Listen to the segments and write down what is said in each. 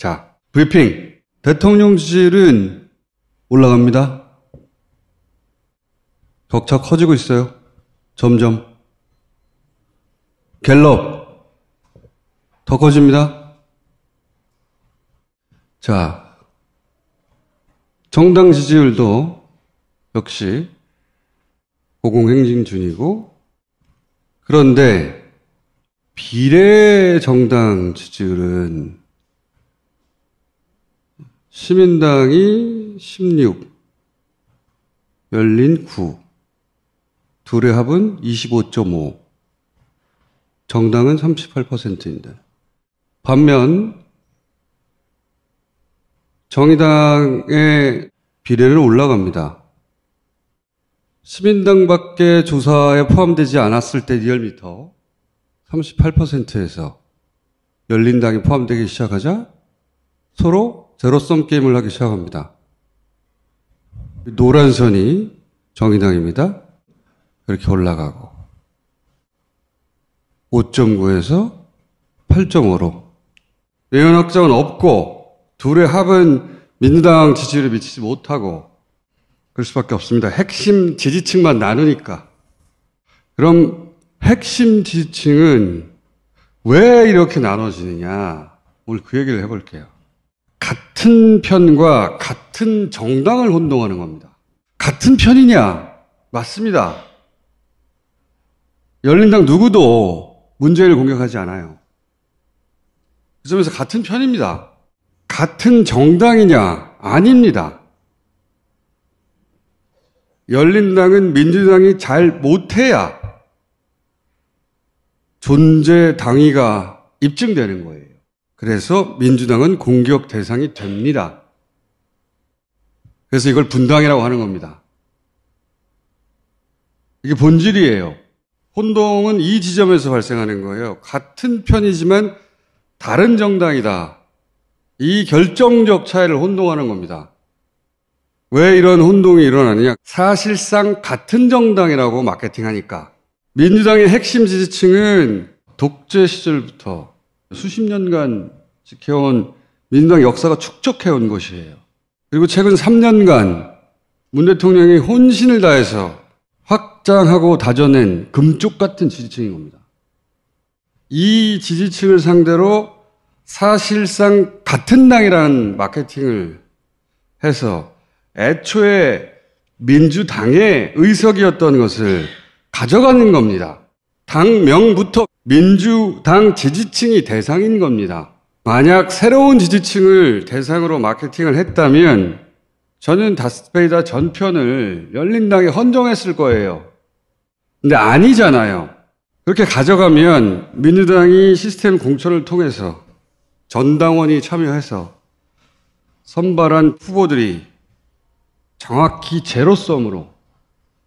자, 브리핑. 대통령실은 올라갑니다. 격차 커지고 있어요. 점점. 갤럽. 더 커집니다. 자. 정당 지지율도 역시 고공행진 중이고, 그런데 비례 정당 지지율은 시민당이 16, 열린 9, 둘의 합은 25.5, 정당은 38%인데. 반면, 정의당의 비례는 올라갑니다. 시민당 밖에 조사에 포함되지 않았을 때 리얼미터 38%에서 열린당이 포함되기 시작하자 서로 제로섬 게임을 하기 시작합니다. 노란 선이 정의당입니다. 이렇게 올라가고 5.9에서 8.5로 내년 확정은 없고 둘의 합은 민주당 지지율에 미치지 못하고 그럴 수밖에 없습니다. 핵심 지지층만 나누니까. 그럼 핵심 지지층은 왜 이렇게 나눠지느냐? 오늘 그 얘기를 해볼게요. 같은 편과 같은 정당을 혼동하는 겁니다. 같은 편이냐? 맞습니다. 열린당 누구도 문재인을 공격하지 않아요. 그 점에서 같은 편입니다. 같은 정당이냐? 아닙니다. 열린당은 민주당이 잘 못해야 존재 당위가 입증되는 거예요. 그래서 민주당은 공격 대상이 됩니다. 그래서 이걸 분당이라고 하는 겁니다. 이게 본질이에요. 혼동은 이 지점에서 발생하는 거예요. 같은 편이지만 다른 정당이다. 이 결정적 차이를 혼동하는 겁니다. 왜 이런 혼동이 일어나느냐? 사실상 같은 정당이라고 마케팅하니까. 민주당의 핵심 지지층은 독재 시절부터 수십 년간 지켜온 민주당 역사가 축적해온 것이에요. 그리고 최근 3년간 문 대통령이 혼신을 다해서 확장하고 다져낸 금쪽 같은 지지층인 겁니다. 이 지지층을 상대로 사실상 같은 당이라는 마케팅을 해서 애초에 민주당의 의석이었던 것을 가져가는 겁니다. 당명부터 민주당 지지층이 대상인 겁니다. 만약 새로운 지지층을 대상으로 마케팅을 했다면 저는 다스페이다 전편을 열린당에 헌정했을 거예요. 근데 아니잖아요. 그렇게 가져가면 민주당이 시스템 공천을 통해서 전당원이 참여해서 선발한 후보들이 정확히 제로섬으로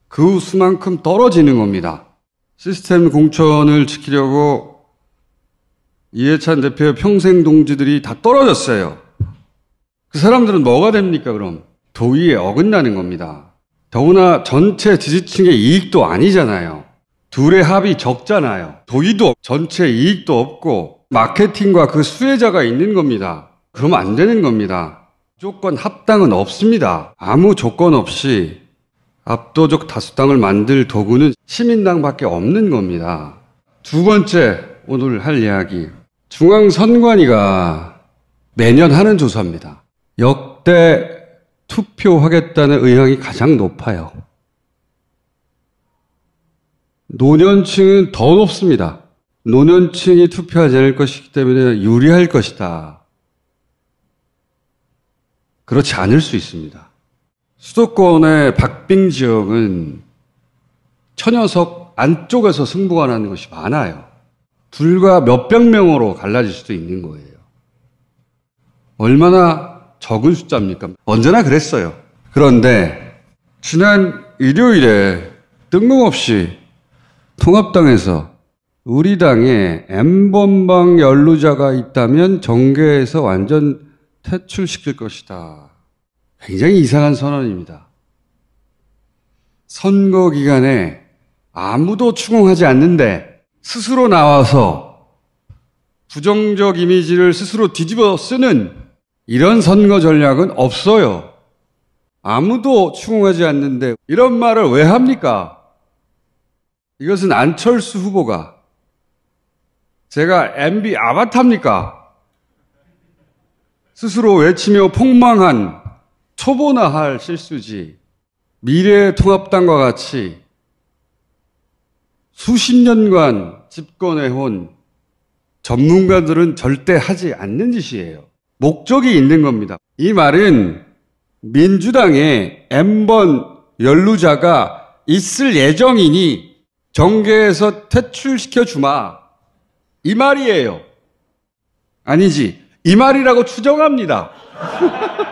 그 수만큼 떨어지는 겁니다. 시스템 공천을 지키려고 이해찬 대표의 평생 동지들이 다 떨어졌어요. 그 사람들은 뭐가 됩니까, 그럼? 도의에 어긋나는 겁니다. 더구나 전체 지지층의 이익도 아니잖아요. 둘의 합이 적잖아요. 도의도 전체 이익도 없고 마케팅과 그 수혜자가 있는 겁니다. 그러면 안 되는 겁니다. 조건 합당은 없습니다. 아무 조건 없이 압도적 다수당을 만들 도구는 시민당밖에 없는 겁니다. 두 번째 오늘 할 이야기. 중앙선관위가 매년 하는 조사입니다. 역대 투표하겠다는 의향이 가장 높아요. 노년층은 더 높습니다. 노년층이 투표하지 않을 것이기 때문에 유리할 것이다. 그렇지 않을 수 있습니다. 수도권의 박빙 지역은 천여석 안쪽에서 승부가 나는 것이 많아요. 불과 몇백 명으로 갈라질 수도 있는 거예요. 얼마나 적은 숫자입니까? 언제나 그랬어요. 그런데 지난 일요일에 뜬금없이 통합당에서 우리 당에 M번방 연루자가 있다면 정계에서 완전 퇴출시킬 것이다. 굉장히 이상한 선언입니다. 선거 기간에 아무도 추궁하지 않는데 스스로 나와서 부정적 이미지를 스스로 뒤집어 쓰는 이런 선거 전략은 없어요. 아무도 추궁하지 않는데 이런 말을 왜 합니까? 이것은 안철수 후보가 제가 MB 아바타입니까? 스스로 외치며 폭망한 초보나할 실수지 미래통합당과 의 같이 수십 년간 집권해온 전문가들은 절대 하지 않는 짓이에요. 목적이 있는 겁니다. 이 말은 민주당의 M번 연루자가 있을 예정이니 정계에서 퇴출시켜 주마. 이 말이에요. 아니지. 이 말이라고 추정합니다.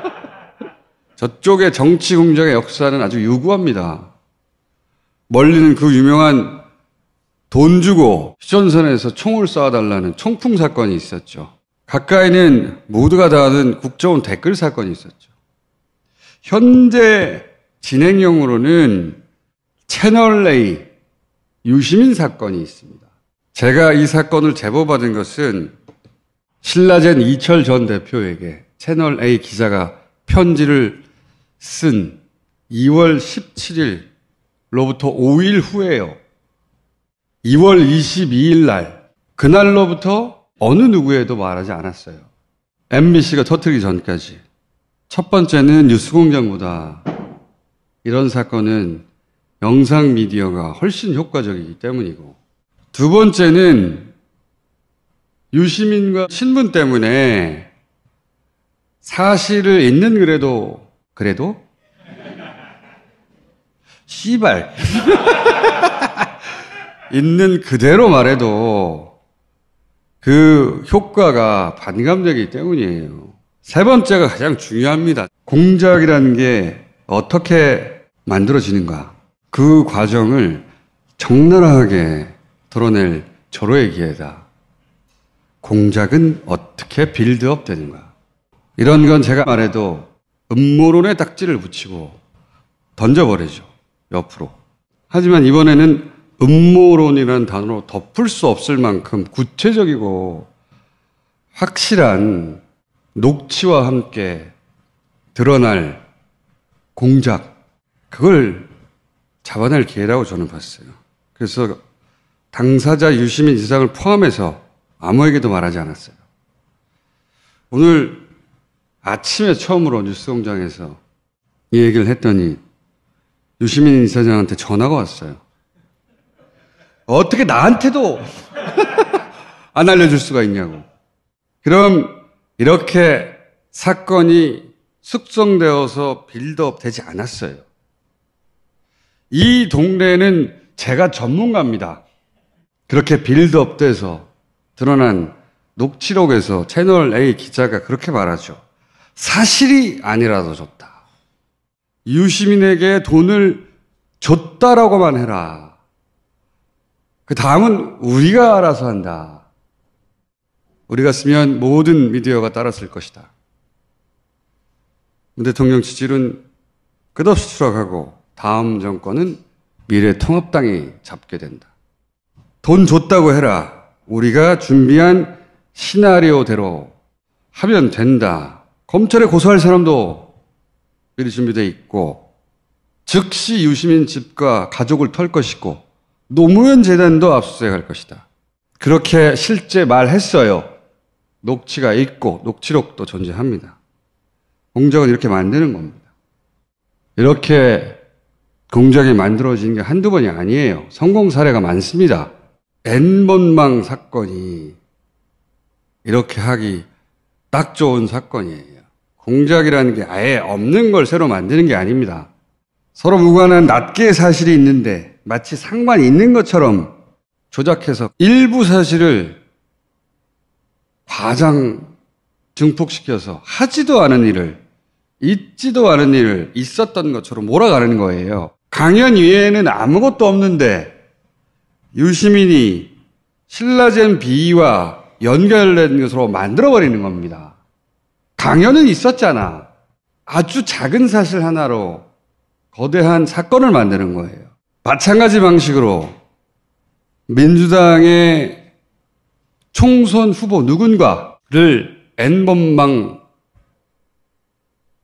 저쪽의 정치 공작의 역사는 아주 유구합니다. 멀리는 그 유명한 돈 주고 휴전선에서 총을 쏴달라는 총풍 사건이 있었죠. 가까이는 모두가 다 아는 국정원 댓글 사건이 있었죠. 현재 진행형으로는 채널A 유시민 사건이 있습니다. 제가 이 사건을 제보받은 것은 신라젠 이철 전 대표에게 채널A 기자가 편지를 쓴 2월 17일로부터 5일 후에요. 2월 22일 날, 그날로부터 어느 누구에도 말하지 않았어요. MBC가 터뜨리기 전까지. 첫 번째는 뉴스 공장보다 이런 사건은 영상 미디어가 훨씬 효과적이기 때문이고. 두 번째는 유시민과 신분 때문에 사실을 있는 그래도 그래도 씨발 있는 그대로 말해도 그 효과가 반감되기 때문이에요. 세 번째가 가장 중요합니다. 공작이라는 게 어떻게 만들어지는가. 그 과정을 적나라하게 드러낼 저로의 기회다. 공작은 어떻게 빌드업 되는가. 이런 건 제가 말해도 음모론의 딱지를 붙이고 던져버리죠. 옆으로. 하지만 이번에는 음모론이라는 단어로 덮을 수 없을 만큼 구체적이고 확실한 녹취와 함께 드러날 공작, 그걸 잡아낼 기회라고 저는 봤어요. 그래서 당사자 유시민 지상을 포함해서 아무에게도 말하지 않았어요. 오늘 아침에 처음으로 뉴스공장에서 이 얘기를 했더니 유시민 이사장한테 전화가 왔어요. 어떻게 나한테도 안 알려줄 수가 있냐고. 그럼 이렇게 사건이 숙성되어서 빌드업 되지 않았어요. 이 동네는 제가 전문가입니다. 그렇게 빌드업 돼서 드러난 녹취록에서 채널A 기자가 그렇게 말하죠. 사실이 아니라도 줬다. 이웃시민에게 돈을 줬다라고만 해라. 그 다음은 우리가 알아서 한다. 우리가 쓰면 모든 미디어가 따랐을 것이다. 문 대통령 지지율은 끝없이 추락하고 다음 정권은 미래통합당이 잡게 된다. 돈 줬다고 해라. 우리가 준비한 시나리오대로 하면 된다. 검찰에 고소할 사람도 미리 준비되어 있고 즉시 유시민 집과 가족을 털 것이고 노무현 재단도 압수수색할 것이다. 그렇게 실제 말했어요. 녹취가 있고 녹취록도 존재합니다. 공작은 이렇게 만드는 겁니다. 이렇게 공작이 만들어진 게 한두 번이 아니에요. 성공 사례가 많습니다. n 번망 사건이 이렇게 하기 딱 좋은 사건이에요. 공작이라는 게 아예 없는 걸 새로 만드는 게 아닙니다. 서로 무관한 낮게 사실이 있는데 마치 상관 있는 것처럼 조작해서 일부 사실을 과장 증폭시켜서 하지도 않은 일을 있지도 않은 일을 있었던 것처럼 몰아가는 거예요. 강연 위에는 아무것도 없는데 유시민이 신라젠 비위와 연결된 것으로 만들어버리는 겁니다. 강연은 있었잖아. 아주 작은 사실 하나로 거대한 사건을 만드는 거예요. 마찬가지 방식으로 민주당의 총선 후보 누군가를 N번방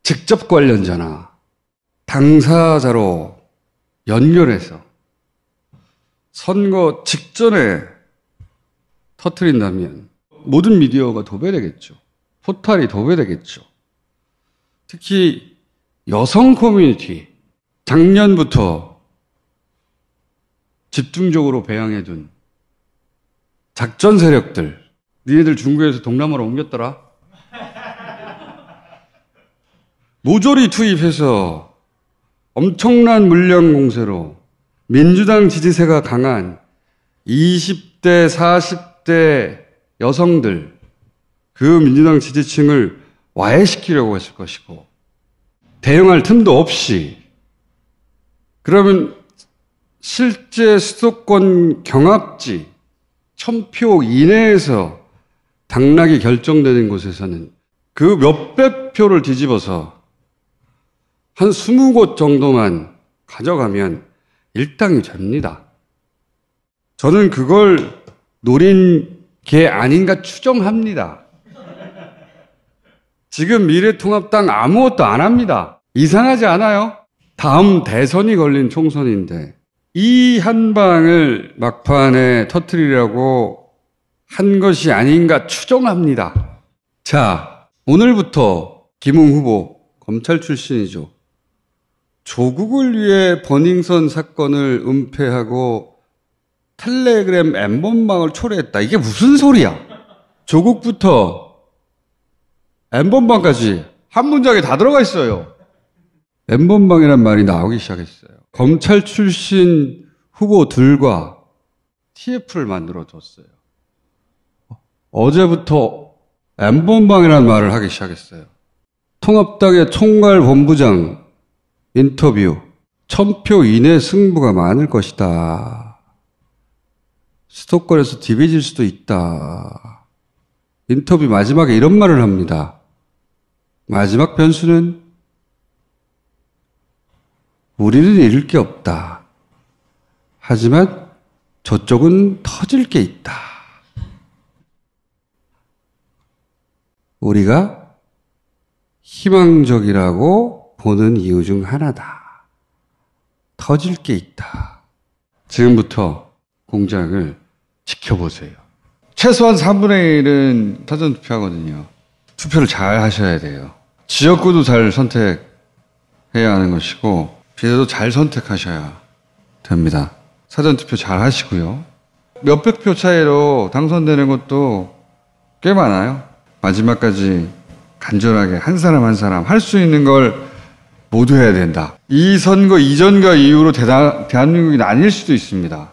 직접 관련자나 당사자로 연결해서 선거 직전에 터트린다면 모든 미디어가 도배되겠죠. 포탈이 도배되겠죠. 특히 여성 커뮤니티 작년부터 집중적으로 배양해둔 작전 세력들 니네들 중국에서 동남아로 옮겼더라. 모조리 투입해서 엄청난 물량 공세로 민주당 지지세가 강한 20대, 40대 여성들 그 민주당 지지층을 와해시키려고 했을 것이고 대응할 틈도 없이 그러면 실제 수도권 경합지 천표 이내에서 당락이 결정되는 곳에서는 그 몇 백 표를 뒤집어서 한 스무 곳 정도만 가져가면 일당이 됩니다. 저는 그걸 노린 게 아닌가 추정합니다. 지금 미래통합당 아무것도 안 합니다. 이상하지 않아요? 다음 대선이 걸린 총선인데 이 한방을 막판에 터트리려고 한 것이 아닌가 추정합니다. 자, 오늘부터 김웅 후보 검찰 출신이죠. 조국을 위해 버닝선 사건을 은폐하고 텔레그램 엠번방을 초래했다. 이게 무슨 소리야? 조국부터 N번방까지 한 문장에 다 들어가 있어요. N번방이란 말이 나오기 시작했어요. 검찰 출신 후보 둘과 TF를 만들어줬어요. 어제부터 N번방이란 말을 하기 시작했어요. 통합당의 총괄 본부장 인터뷰. 천표 이내 승부가 많을 것이다. 수도권에서 디비질 수도 있다. 인터뷰 마지막에 이런 말을 합니다. 마지막 변수는 우리는 잃을 게 없다. 하지만 저쪽은 터질 게 있다. 우리가 희망적이라고 보는 이유 중 하나다. 터질 게 있다. 지금부터 공장을 지켜보세요. 최소한 3분의 1은 사전투표하거든요. 투표를 잘 하셔야 돼요. 지역구도 잘 선택해야 하는 것이고 비례도 잘 선택하셔야 됩니다. 사전투표 잘 하시고요. 몇백 표 차이로 당선되는 것도 꽤 많아요. 마지막까지 간절하게 한 사람 한 사람 할 수 있는 걸 모두 해야 된다. 이 선거 이전과 이후로 대한민국이 나뉠 수도 있습니다.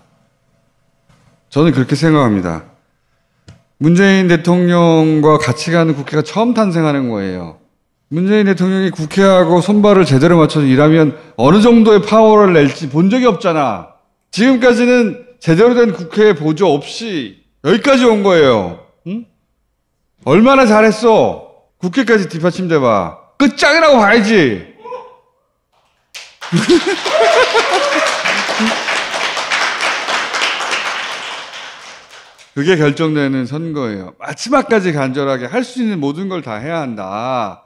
저는 그렇게 생각합니다. 문재인 대통령과 같이 가는 국회가 처음 탄생하는 거예요. 문재인 대통령이 국회하고 손발을 제대로 맞춰서 일하면 어느 정도의 파워를 낼지 본 적이 없잖아. 지금까지는 제대로 된 국회 보조 없이 여기까지 온 거예요. 응? 얼마나 잘했어. 국회까지 뒷받침돼 봐. 끝장이라고 봐야지. 그게 결정되는 선거예요. 마지막까지 간절하게 할 수 있는 모든 걸 다 해야 한다.